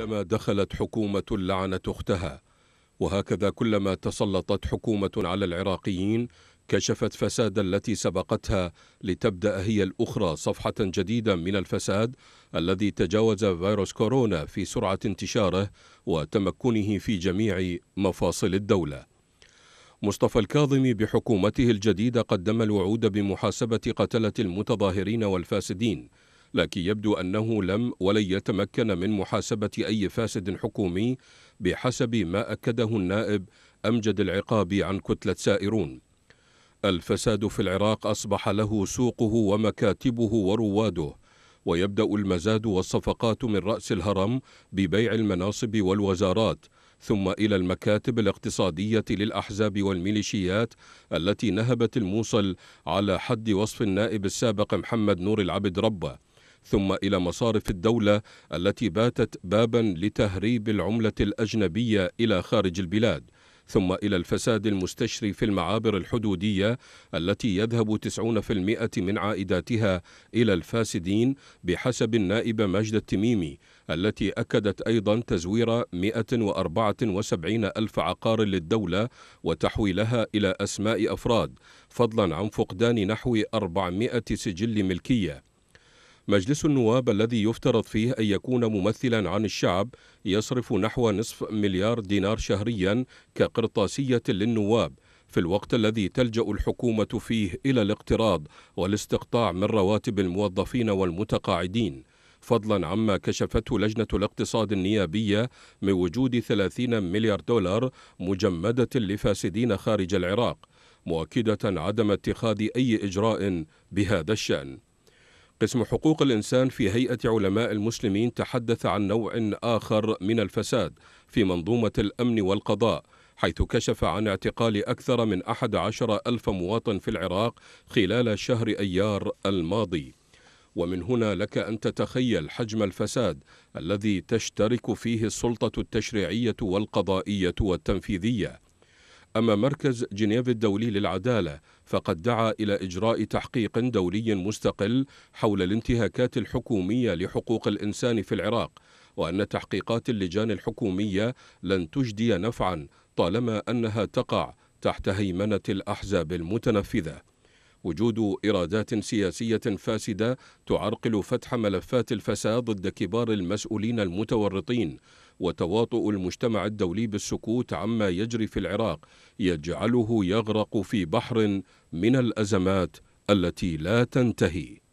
كلما دخلت حكومة لعنت أختها وهكذا كلما تسلطت حكومة على العراقيين كشفت فساد التي سبقتها لتبدأ هي الأخرى صفحة جديدة من الفساد الذي تجاوز فيروس كورونا في سرعة انتشاره وتمكنه في جميع مفاصل الدولة مصطفى الكاظمي بحكومته الجديدة قدم الوعود بمحاسبة قتلة المتظاهرين والفاسدين لكن يبدو أنه لم ولن يتمكن من محاسبة أي فاسد حكومي بحسب ما أكده النائب أمجد العقابي عن كتلة سائرون الفساد في العراق أصبح له سوقه ومكاتبه ورواده ويبدأ المزاد والصفقات من رأس الهرم ببيع المناصب والوزارات ثم إلى المكاتب الاقتصادية للأحزاب والميليشيات التي نهبت الموصل على حد وصف النائب السابق محمد نور العبد ربه ثم إلى مصارف الدولة التي باتت بابا لتهريب العملة الأجنبية إلى خارج البلاد ثم إلى الفساد المستشري في المعابر الحدودية التي يذهب 90% من عائداتها إلى الفاسدين بحسب النائبة مجد التميمي التي أكدت أيضا تزوير 174 ألف عقار للدولة وتحويلها إلى أسماء أفراد فضلا عن فقدان نحو 400 سجل ملكيه مجلس النواب الذي يفترض فيه أن يكون ممثلا عن الشعب يصرف نحو نصف مليار دينار شهريا كقرطاسية للنواب في الوقت الذي تلجأ الحكومة فيه إلى الاقتراض والاستقطاع من رواتب الموظفين والمتقاعدين فضلا عما كشفته لجنة الاقتصاد النيابية من وجود 30 مليار دولار مجمدة لفاسدين خارج العراق مؤكدة عدم اتخاذ أي إجراء بهذا الشأن قسم حقوق الإنسان في هيئة علماء المسلمين تحدث عن نوع آخر من الفساد في منظومة الأمن والقضاء حيث كشف عن اعتقال أكثر من أحد عشر ألف مواطن في العراق خلال شهر أيار الماضي ومن هنا لك أن تتخيل حجم الفساد الذي تشترك فيه السلطة التشريعية والقضائية والتنفيذية أما مركز جنيف الدولي للعدالة فقد دعا إلى إجراء تحقيق دولي مستقل حول الانتهاكات الحكومية لحقوق الإنسان في العراق وأن تحقيقات اللجان الحكومية لن تجدي نفعا طالما أنها تقع تحت هيمنة الأحزاب المتنفذة وجود إرادات سياسية فاسدة تعرقل فتح ملفات الفساد ضد كبار المسؤولين المتورطين وتواطؤ المجتمع الدولي بالسكوت عما يجري في العراق يجعله يغرق في بحر من الازمات التي لا تنتهي